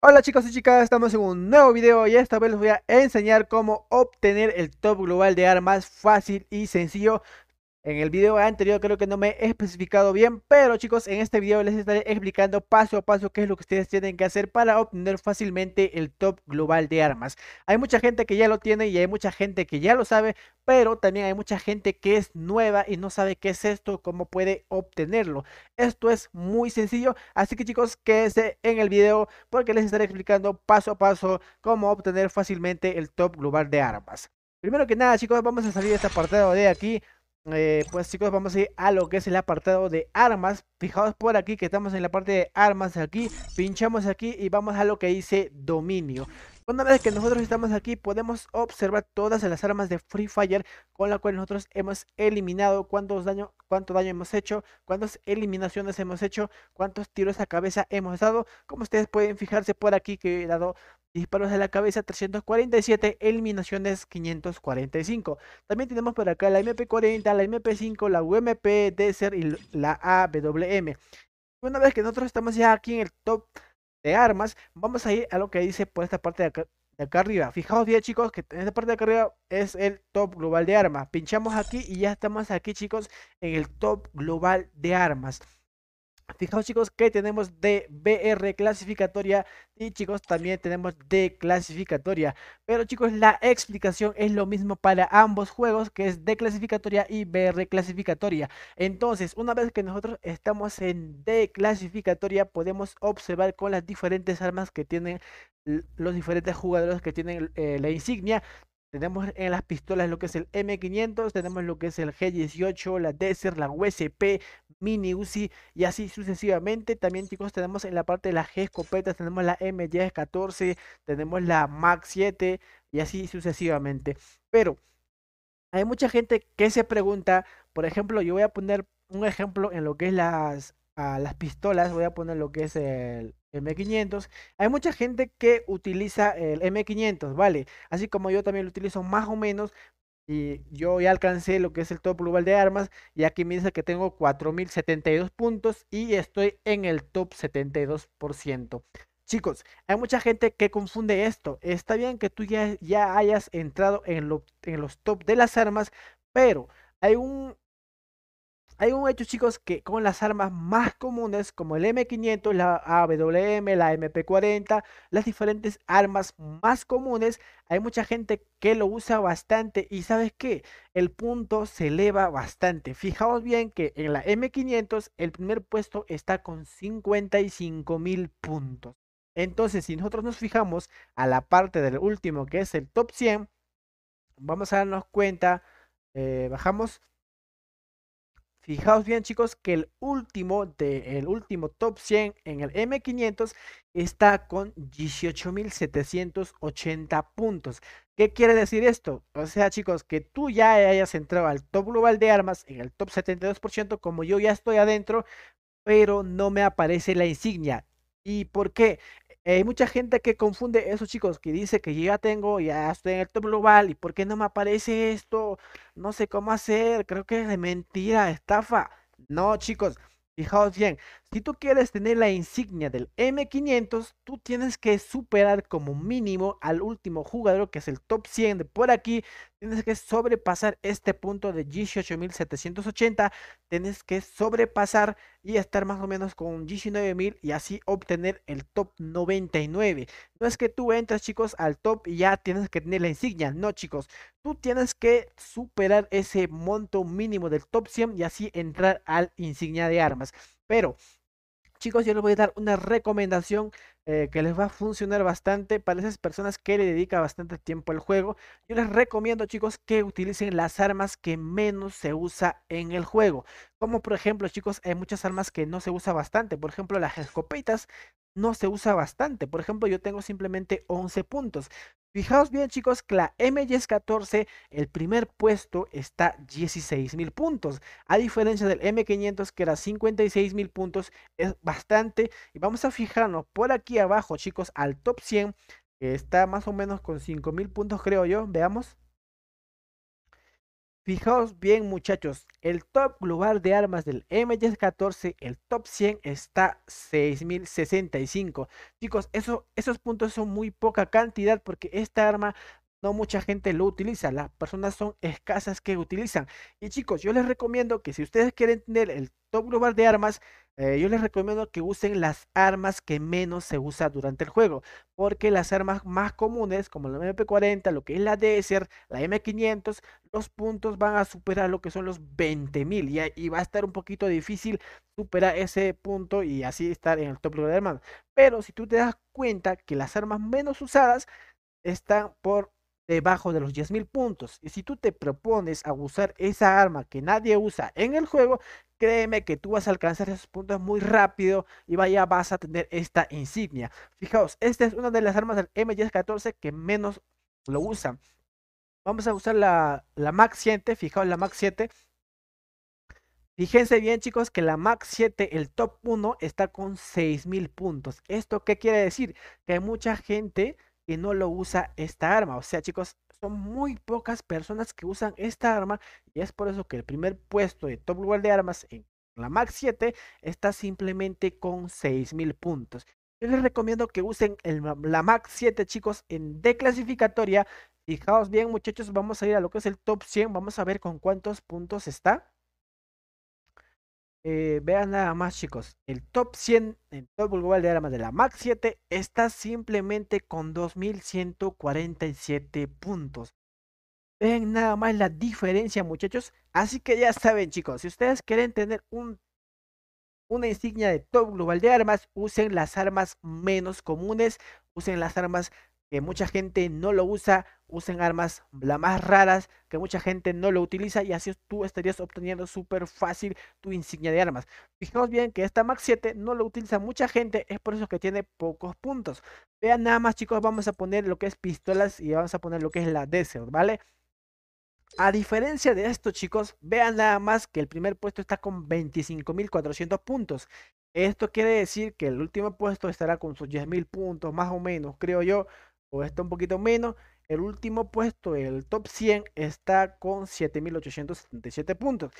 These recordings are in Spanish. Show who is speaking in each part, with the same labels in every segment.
Speaker 1: Hola chicos y chicas, estamos en un nuevo video y esta vez les voy a enseñar cómo obtener el top global de armas fácil y sencillo en el video anterior creo que no me he especificado bien, pero chicos, en este video les estaré explicando paso a paso qué es lo que ustedes tienen que hacer para obtener fácilmente el top global de armas. Hay mucha gente que ya lo tiene y hay mucha gente que ya lo sabe, pero también hay mucha gente que es nueva y no sabe qué es esto, cómo puede obtenerlo. Esto es muy sencillo, así que chicos, quédense en el video porque les estaré explicando paso a paso cómo obtener fácilmente el top global de armas. Primero que nada chicos, vamos a salir de este apartado de aquí eh, pues chicos, vamos a ir a lo que es el apartado de armas. Fijaos por aquí que estamos en la parte de armas aquí. Pinchamos aquí y vamos a lo que dice dominio. Una vez que nosotros estamos aquí podemos observar todas las armas de Free Fire con las cuales nosotros hemos eliminado, cuántos daño, cuánto daño hemos hecho, cuántas eliminaciones hemos hecho, cuántos tiros a cabeza hemos dado. Como ustedes pueden fijarse por aquí que he dado disparos de la cabeza 347, eliminaciones 545. También tenemos por acá la MP40, la MP5, la UMP, Desert y la AWM. Una vez que nosotros estamos ya aquí en el top de armas, vamos a ir a lo que dice por esta parte de acá, de acá arriba. Fijaos bien chicos que en esta parte de acá arriba es el top global de armas. Pinchamos aquí y ya estamos aquí chicos en el top global de armas. Fijaos chicos que tenemos de BR clasificatoria y chicos también tenemos de clasificatoria. Pero chicos la explicación es lo mismo para ambos juegos que es de clasificatoria y BR clasificatoria. Entonces una vez que nosotros estamos en de clasificatoria podemos observar con las diferentes armas que tienen los diferentes jugadores que tienen eh, la insignia. Tenemos en las pistolas lo que es el M500, tenemos lo que es el G18, la Desert, la USP, mini Uzi y así sucesivamente. También chicos tenemos en la parte de las G escopetas, tenemos la m 14 tenemos la MAC 7 y así sucesivamente. Pero hay mucha gente que se pregunta, por ejemplo, yo voy a poner un ejemplo en lo que es las, las pistolas, voy a poner lo que es el, M500. Hay mucha gente que utiliza el M500, ¿vale? Así como yo también lo utilizo más o menos, y yo ya alcancé lo que es el top global de armas y aquí me dice que tengo 4072 puntos y estoy en el top 72%. Chicos, hay mucha gente que confunde esto. Está bien que tú ya, ya hayas entrado en, en los top de las armas, pero hay un hay un hecho, chicos, que con las armas más comunes como el M500, la AWM, la MP40, las diferentes armas más comunes, hay mucha gente que lo usa bastante y ¿sabes qué? El punto se eleva bastante. Fijaos bien que en la M500 el primer puesto está con 55.000 puntos. Entonces, si nosotros nos fijamos a la parte del último que es el top 100, vamos a darnos cuenta, eh, bajamos Fijaos bien, chicos, que el último de el último top 100 en el M500 está con 18.780 puntos. ¿Qué quiere decir esto? O sea, chicos, que tú ya hayas entrado al top global de armas en el top 72%, como yo ya estoy adentro, pero no me aparece la insignia. ¿Y por qué? Eh, hay mucha gente que confunde eso chicos que dice que ya tengo, ya estoy en el top global y por qué no me aparece esto, no sé cómo hacer, creo que es de mentira, estafa. No, chicos, fijaos bien, si tú quieres tener la insignia del M500, tú tienes que superar como mínimo al último jugador que es el top 100 de por aquí, Tienes que sobrepasar este punto de 18780 Tienes que sobrepasar y estar más o menos con 19000 y así obtener el top 99. No es que tú entras chicos, al top y ya tienes que tener la insignia. No, chicos. Tú tienes que superar ese monto mínimo del top 100 y así entrar al insignia de armas. Pero chicos, yo les voy a dar una recomendación eh, que les va a funcionar bastante para esas personas que le dedican bastante tiempo al juego. Yo les recomiendo, chicos, que utilicen las armas que menos se usa en el juego. Como por ejemplo, chicos, hay muchas armas que no se usa bastante. Por ejemplo, las escopetas no se usa bastante. Por ejemplo, yo tengo simplemente 11 puntos. Fijaos bien chicos que la M1014, el primer puesto está 16.000 puntos, a diferencia del M500 que era 56.000 puntos, es bastante. Y vamos a fijarnos por aquí abajo chicos al top 100, que está más o menos con 5.000 puntos creo yo, veamos. Fijaos bien muchachos, el top global de armas del m 14 el top 100 está 6065. Chicos, esos puntos son muy poca cantidad porque esta arma no mucha gente lo utiliza, las personas son escasas que utilizan. Y chicos, yo les recomiendo que si ustedes quieren tener el top global de armas, eh, yo les recomiendo que usen las armas que menos se usa durante el juego, porque las armas más comunes, como la MP40, lo que es la Desert, la M500, los puntos van a superar lo que son los 20.000 y, y va a estar un poquito difícil superar ese punto y así estar en el top global de armas. Pero si tú te das cuenta que las armas menos usadas están por debajo de los 10.000 puntos. Y si tú te propones a usar esa arma que nadie usa en el juego, créeme que tú vas a alcanzar esos puntos muy rápido y vaya vas a tener esta insignia. Fijaos, esta es una de las armas del M1014 que menos lo usan. Vamos a usar la, la max 7, fijaos la max 7. Fíjense bien chicos que la Max 7, el top 1, está con 6.000 puntos. ¿Esto qué quiere decir? Que hay mucha gente que no lo usa esta arma. O sea, chicos, son muy pocas personas que usan esta arma y es por eso que el primer puesto de Top lugar de armas en la Max 7 está simplemente con 6000 puntos. Yo les recomiendo que usen el, la Max 7, chicos, en clasificatoria Fijaos bien, muchachos, vamos a ir a lo que es el top 100. Vamos a ver con cuántos puntos está. Eh, vean nada más, chicos. El top 100, el top global de armas de la MAX 7 está simplemente con 2147 puntos. Vean nada más la diferencia, muchachos. Así que ya saben, chicos, si ustedes quieren tener un, una insignia de top global de armas, usen las armas menos comunes, usen las armas que mucha gente no lo usa, usen armas las más raras, que mucha gente no lo utiliza y así tú estarías obteniendo súper fácil tu insignia de armas. Fijaos bien que esta Max 7 no lo utiliza mucha gente, es por eso que tiene pocos puntos. Vean nada más chicos, vamos a poner lo que es pistolas y vamos a poner lo que es la Desert, ¿vale? A diferencia de esto chicos, vean nada más que el primer puesto está con 25.400 puntos. Esto quiere decir que el último puesto estará con sus 10.000 puntos, más o menos, creo yo o está un poquito menos. El último puesto, el top 100, está con 7.877 puntos.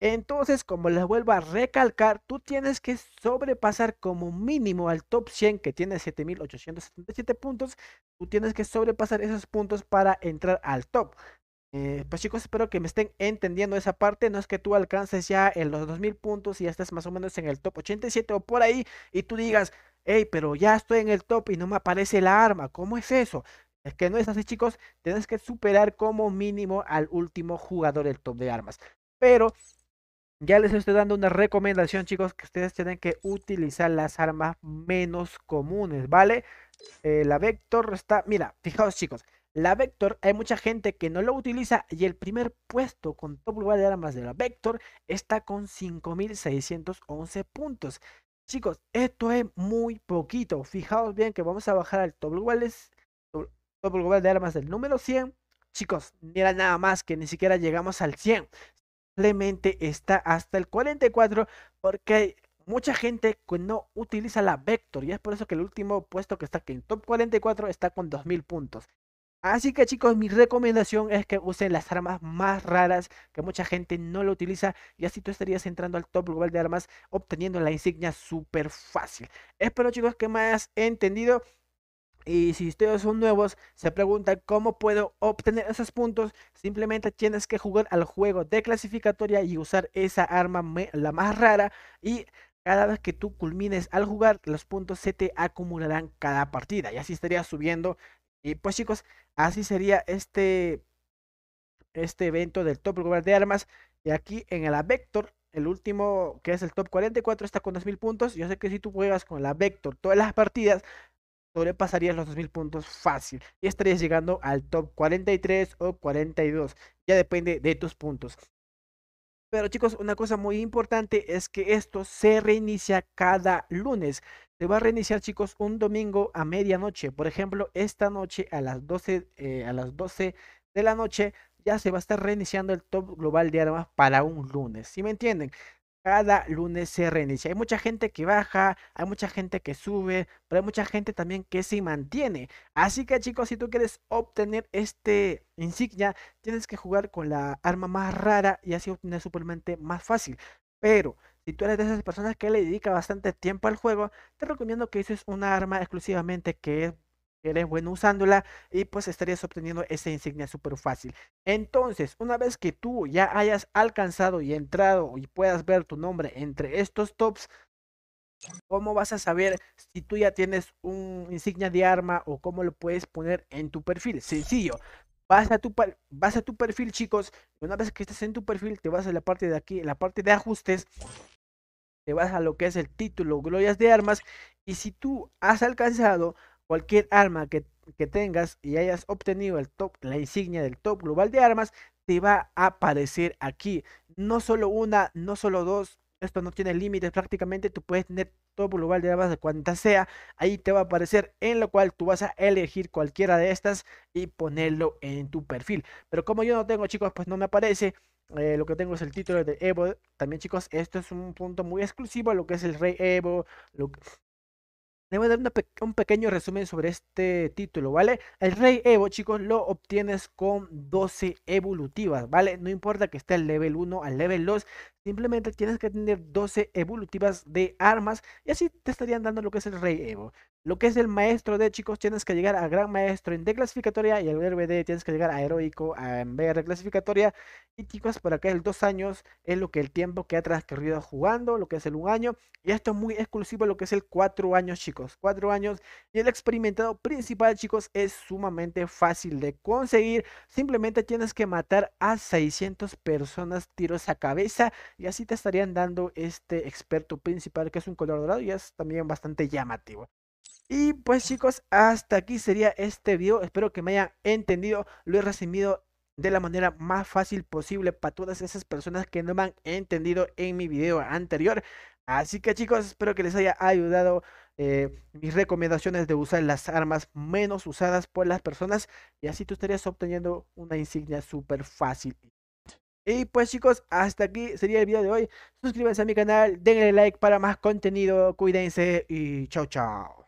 Speaker 1: Entonces, como les vuelvo a recalcar, tú tienes que sobrepasar como mínimo al top 100 que tiene 7.877 puntos. Tú tienes que sobrepasar esos puntos para entrar al top. Eh, pues chicos, espero que me estén entendiendo esa parte. No es que tú alcances ya en los 2.000 puntos y ya estás más o menos en el top 87 o por ahí y tú digas, hey, pero ya estoy en el top y no me aparece la arma, ¿cómo es eso? Es que no es así, chicos, tienes que superar como mínimo al último jugador del top de armas. Pero ya les estoy dando una recomendación, chicos, que ustedes tienen que utilizar las armas menos comunes, ¿vale? Eh, la Vector está... Mira, fijaos, chicos. La Vector, hay mucha gente que no lo utiliza y el primer puesto con top lugar de armas de la Vector está con 5.611 puntos. Chicos, esto es muy poquito. Fijaos bien que vamos a bajar al top es top global de armas del número 100. Chicos, ni era nada más que ni siquiera llegamos al 100. Simplemente está hasta el 44 porque mucha gente no utiliza la Vector. Y es por eso que el último puesto que está aquí en top 44 está con 2000 puntos. Así que chicos, mi recomendación es que usen las armas más raras, que mucha gente no lo utiliza, y así tú estarías entrando al top global de armas obteniendo la insignia súper fácil. Espero chicos que me hayas entendido. Y si ustedes son nuevos, se preguntan cómo puedo obtener esos puntos. Simplemente tienes que jugar al juego de clasificatoria y usar esa arma la más rara. Y cada vez que tú culmines al jugar, los puntos se te acumularán cada partida. Y así estarías subiendo y pues chicos, así sería este, este evento del top Global de armas. Y aquí en la Vector, el último que es el top 44 está con 2000 puntos. Yo sé que si tú juegas con la Vector todas las partidas, sobrepasarías los 2000 puntos fácil y estarías llegando al top 43 o 42. Ya depende de tus puntos. Pero chicos, una cosa muy importante es que esto se reinicia cada lunes. Se va a reiniciar, chicos, un domingo a medianoche. Por ejemplo, esta noche a las 12, eh, a las 12 de la noche ya se va a estar reiniciando el top global de armas para un lunes. ¿Sí me entienden? cada lunes se reinicia. Hay mucha gente que baja, hay mucha gente que sube, pero hay mucha gente también que se mantiene. Así que chicos, si tú quieres obtener este insignia, tienes que jugar con la arma más rara y así obtener suplemento más fácil. Pero si tú eres de esas personas que le dedica bastante tiempo al juego, te recomiendo que uses una arma exclusivamente que es eres bueno usándola y pues estarías obteniendo esa insignia súper fácil. Entonces, una vez que tú ya hayas alcanzado y entrado y puedas ver tu nombre entre estos tops, ¿Cómo vas a saber si tú ya tienes un insignia de arma o cómo lo puedes poner en tu perfil? Sencillo. Vas a, tu, vas a tu perfil, chicos. Una vez que estés en tu perfil, te vas a la parte de aquí, la parte de ajustes. Te vas a lo que es el título, glorias de armas. Y si tú has alcanzado Cualquier arma que, tengas y hayas obtenido el top, la insignia del top global de armas, te va a aparecer aquí. No solo una, no solo dos. Esto no tiene límites prácticamente. Tú puedes tener top global de armas de cuantas sea. Ahí te va a aparecer. En lo cual tú vas a elegir cualquiera de estas y ponerlo en tu perfil. Pero como yo no tengo chicos, pues no me aparece. Eh, lo que tengo es el título de Evo. También chicos, esto es un punto muy exclusivo. Lo que es el Rey Evo. Lo, le voy a dar un pequeño resumen sobre este título, ¿vale? El Rey Evo, chicos, lo obtienes con 12 evolutivas, ¿vale? No importa que esté al level 1, al level 2, Simplemente tienes que tener 12 evolutivas de armas y así te estarían dando lo que es el Rey Evo. Lo que es el maestro de chicos, tienes que llegar a gran maestro en D clasificatoria y el RBD tienes que llegar a heroico en de clasificatoria. Y chicos, por acá el dos años es lo que el tiempo que ha transcurrido jugando, lo que es el un año. Y esto es muy exclusivo, lo que es el cuatro años, chicos. Cuatro años y el experimentado principal, chicos, es sumamente fácil de conseguir. Simplemente tienes que matar a 600 personas tiros a cabeza y así te estarían dando este experto principal que es un color dorado y es también bastante llamativo. Y pues chicos, hasta aquí sería este video. Espero que me hayan entendido. Lo he recibido de la manera más fácil posible para todas esas personas que no me han entendido en mi video anterior. Así que chicos, espero que les haya ayudado eh, mis recomendaciones de usar las armas menos usadas por las personas. Y así tú estarías obteniendo una insignia súper fácil y pues chicos, hasta aquí sería el video de hoy. Suscríbanse a mi canal, denle like para más contenido, cuídense y chao chao.